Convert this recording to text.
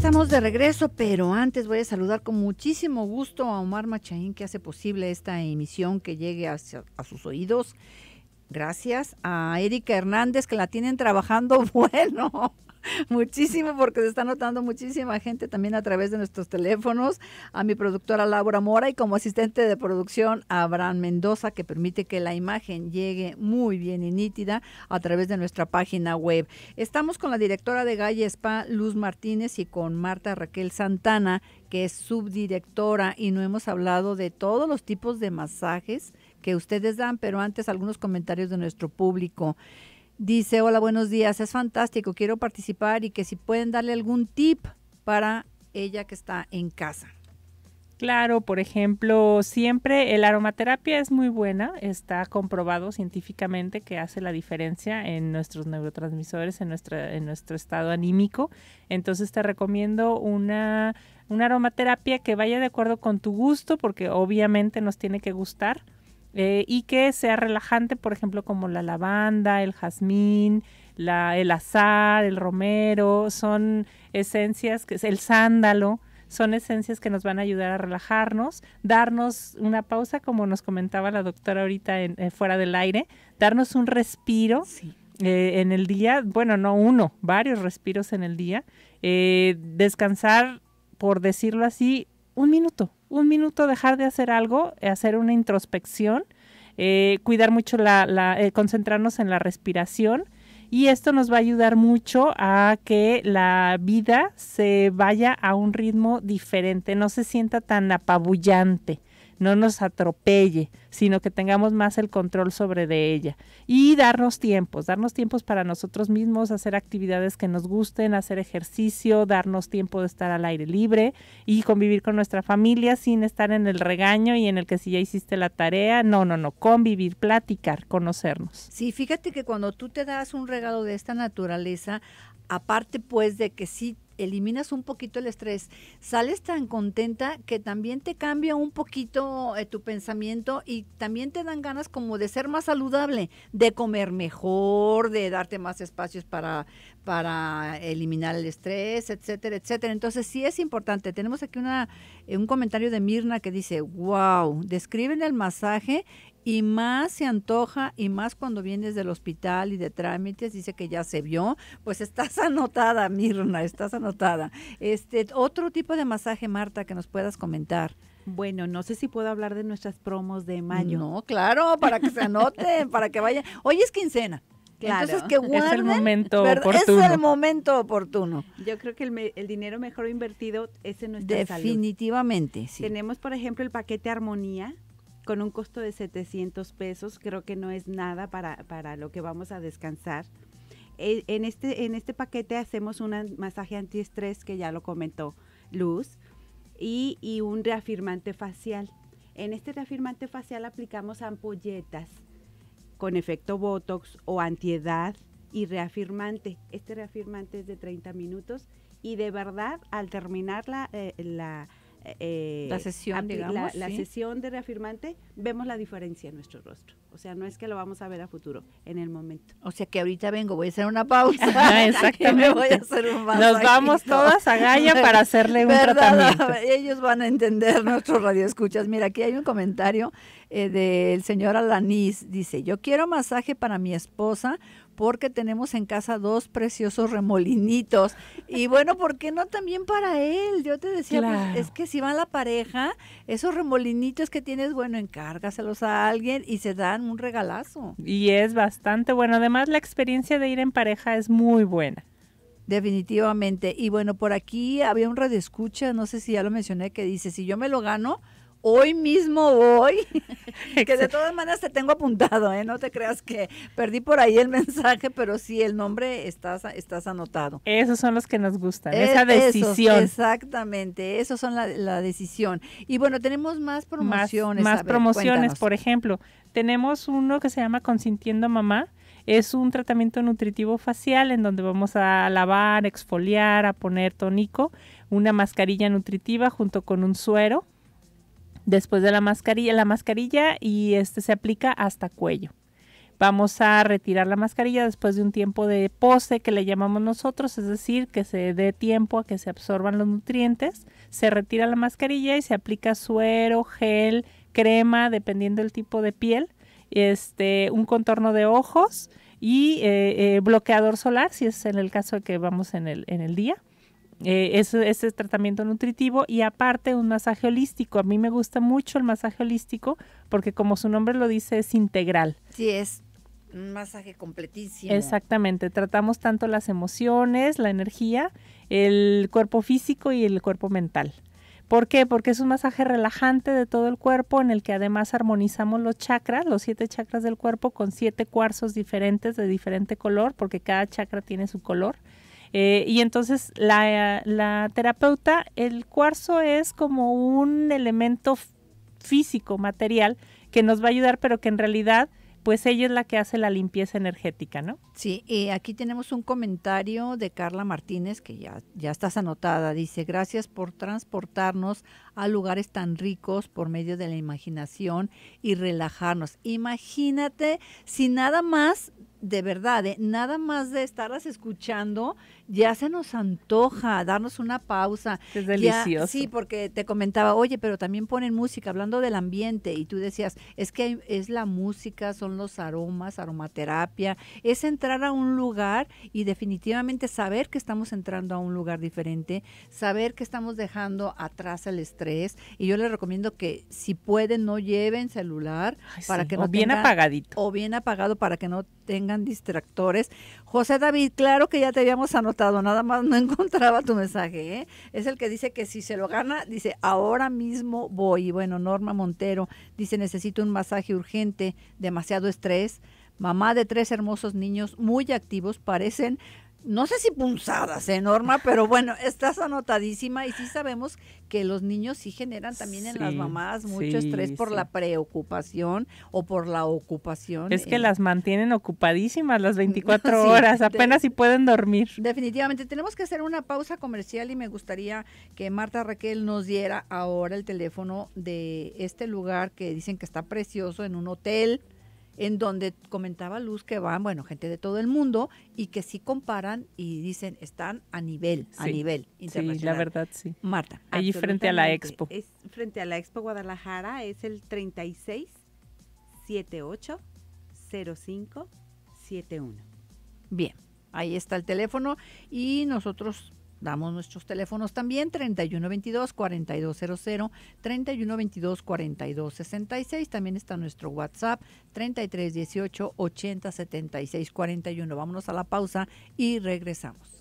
estamos de regreso, pero antes voy a saludar con muchísimo gusto a Omar Machaín que hace posible esta emisión que llegue a sus oídos. Gracias a Erika Hernández que la tienen trabajando bueno muchísimo porque se está notando muchísima gente también a través de nuestros teléfonos, a mi productora Laura Mora y como asistente de producción a Abraham Mendoza que permite que la imagen llegue muy bien y nítida a través de nuestra página web. Estamos con la directora de Galle Spa, Luz Martínez, y con Marta Raquel Santana, que es subdirectora y no hemos hablado de todos los tipos de masajes que ustedes dan, pero antes algunos comentarios de nuestro público. Dice, hola, buenos días, es fantástico, quiero participar y que si pueden darle algún tip para ella que está en casa. Claro, por ejemplo, siempre el aromaterapia es muy buena, está comprobado científicamente que hace la diferencia en nuestros neurotransmisores, en, en nuestro estado anímico. Entonces te recomiendo una, una aromaterapia que vaya de acuerdo con tu gusto, porque obviamente nos tiene que gustar eh, y que sea relajante, por ejemplo, como la lavanda, el jazmín, la, el azar, el romero, son esencias, que el sándalo, son esencias que nos van a ayudar a relajarnos, darnos una pausa, como nos comentaba la doctora ahorita en, eh, fuera del aire, darnos un respiro. Eh, en el día, bueno, no uno, varios respiros en el día, descansar, por decirlo así, un minuto, un minuto dejar de hacer algo, hacer una introspección, eh, cuidar mucho la, eh, concentrarnos en la respiración y esto nos va a ayudar mucho a que la vida se vaya a un ritmo diferente, no se sienta tan apabullante no nos atropelle, sino que tengamos más el control sobre de ella. Y darnos tiempos, darnos tiempos para nosotros mismos, hacer actividades que nos gusten, hacer ejercicio, darnos tiempo de estar al aire libre y convivir con nuestra familia sin estar en el regaño y en el que si ya hiciste la tarea, no, no, no, convivir, platicar, conocernos. Sí, fíjate que cuando tú te das un regalo de esta naturaleza, aparte pues de que sí eliminas un poquito el estrés, sales tan contenta que también te cambia un poquito eh, tu pensamiento y también te dan ganas como de ser más saludable, de comer mejor, de darte más espacios para, para eliminar el estrés, etcétera, etcétera. Entonces sí es importante. Tenemos aquí una, eh, un comentario de Mirna que dice, wow, describen el masaje y más se antoja y más cuando vienes del hospital y de trámites, dice que ya se vio, pues estás anotada, Mirna, estás anotada. Este, otro tipo de masaje, Marta, que nos puedas comentar. Bueno, no sé si puedo hablar de nuestras promos de mayo. No, claro, para que se anoten, para que vayan. Hoy es quincena. Claro. Entonces que guarden, es el momento oportuno. Es el momento oportuno. Yo creo que el, el dinero mejor invertido es en nuestra Definitivamente, Tenemos, por ejemplo, el paquete Armonía, con un costo de 700 pesos, creo que no es nada para, lo que vamos a descansar. E, en este, en este paquete hacemos un masaje antiestrés, que ya lo comentó Luz, y, y un reafirmante facial. En este reafirmante facial aplicamos ampolletas con efecto Botox o antiedad y reafirmante. Este reafirmante es de 30 minutos y de verdad al terminar la eh, eh, la, sesión, digamos, sesión de reafirmante, vemos la diferencia en nuestro rostro. O sea, no es que lo vamos a ver a futuro, en el momento. O sea, que ahorita vengo, voy a hacer una pausa. Exactamente. voy a hacer un Nos vamos todas a Gaia para hacerle un ¿verdad? tratamiento. Ellos van a entender nuestros radioescuchas. Mira, aquí hay un comentario eh, del señor Alanis Dice, yo quiero masaje para mi esposa porque tenemos en casa dos preciosos remolinitos. Y bueno, ¿por qué no también para él? Yo te decía, pues, es que si va la pareja, esos remolinitos que tienes, bueno, encárgaselos a alguien y se dan un regalazo. Y es bastante bueno. Además, la experiencia de ir en pareja es muy buena. Definitivamente. Y bueno, por aquí había un radioescucha, no sé si ya lo mencioné, que dice, si yo me lo gano, hoy mismo hoy, que de todas maneras te tengo apuntado, ¿eh? no te creas que perdí por ahí el mensaje, pero sí, el nombre estás, estás anotado. Esos son los que nos gustan, eh, esa decisión. exactamente, esos son la, decisión. Y bueno, tenemos más promociones. Más, promociones, por ejemplo, tenemos uno que se llama Consintiendo Mamá, es un tratamiento nutritivo facial en donde vamos a lavar, exfoliar, a poner tónico, una mascarilla nutritiva junto con un suero después de la mascarilla, la mascarilla y este se aplica hasta cuello. Vamos a retirar la mascarilla después de un tiempo de pose que le llamamos nosotros, es decir, que se dé tiempo a que se absorban los nutrientes. Se retira la mascarilla y se aplica suero, gel, crema, dependiendo del tipo de piel, este, un contorno de ojos y eh, eh, bloqueador solar, si es en el caso de que vamos en el día eh, es, es tratamiento nutritivo y aparte un masaje holístico. A mí me gusta mucho el masaje holístico porque como su nombre lo dice es integral. Sí, es un masaje completísimo. Exactamente, tratamos tanto las emociones, la energía, el cuerpo físico y el cuerpo mental. ¿Por qué? Porque es un masaje relajante de todo el cuerpo en el que además armonizamos los chakras, los siete chakras del cuerpo con siete cuarzos diferentes de diferente color, porque cada chakra tiene su color. Eh, y entonces la, la terapeuta, el cuarzo es como un elemento físico, material, que nos va a ayudar, pero que en realidad pues ella es la que hace la limpieza energética, ¿no? Sí, y aquí tenemos un comentario de Carla Martínez, que ya, ya estás anotada. Dice, gracias por transportarnos a lugares tan ricos por medio de la imaginación y relajarnos. Imagínate si nada más, de verdad, ¿eh? nada más de estarlas escuchando, ya se nos antoja darnos una pausa. Es delicioso. sí, porque te comentaba, oye, pero también ponen música, hablando del ambiente, y tú decías, es que es la música, son los aromas, aromaterapia, es entrar a un lugar y definitivamente saber que estamos entrando a un lugar diferente, saber que estamos dejando atrás el estrés, y yo les recomiendo que si pueden, no lleven celular para que no... O bien apagadito. O bien apagado para que no tengan distractores, José David, claro que ya te habíamos anotado, nada más no encontraba tu mensaje. ¿eh? Es el que dice que si se lo gana, dice, ahora mismo voy. Y bueno, Norma Montero dice, necesito un masaje urgente, demasiado estrés. Mamá de tres hermosos niños muy activos, parecen no sé si punzadas, ¿eh, Norma? Pero bueno, estás anotadísima y sí sabemos que los niños sí generan también en las mamás mucho estrés por la preocupación o por la ocupación. Es que eh. las mantienen ocupadísimas las 24 horas, apenas si pueden dormir. Definitivamente, tenemos que hacer una pausa comercial y me gustaría que Marta Raquel nos diera ahora el teléfono de este lugar que dicen que está precioso en un hotel en donde comentaba Luz que van, bueno, gente de todo el mundo y que sí comparan y dicen, están a nivel, a nivel internacional. Sí, la verdad, sí. Marta. Allí frente a la expo. frente a la expo Guadalajara, es el 36 78 05 71. Bien, ahí está el teléfono y nosotros Damos nuestros teléfonos también, 3122-4200, 3122-4266. También está nuestro WhatsApp, 3318-807641. Vámonos a la pausa y regresamos.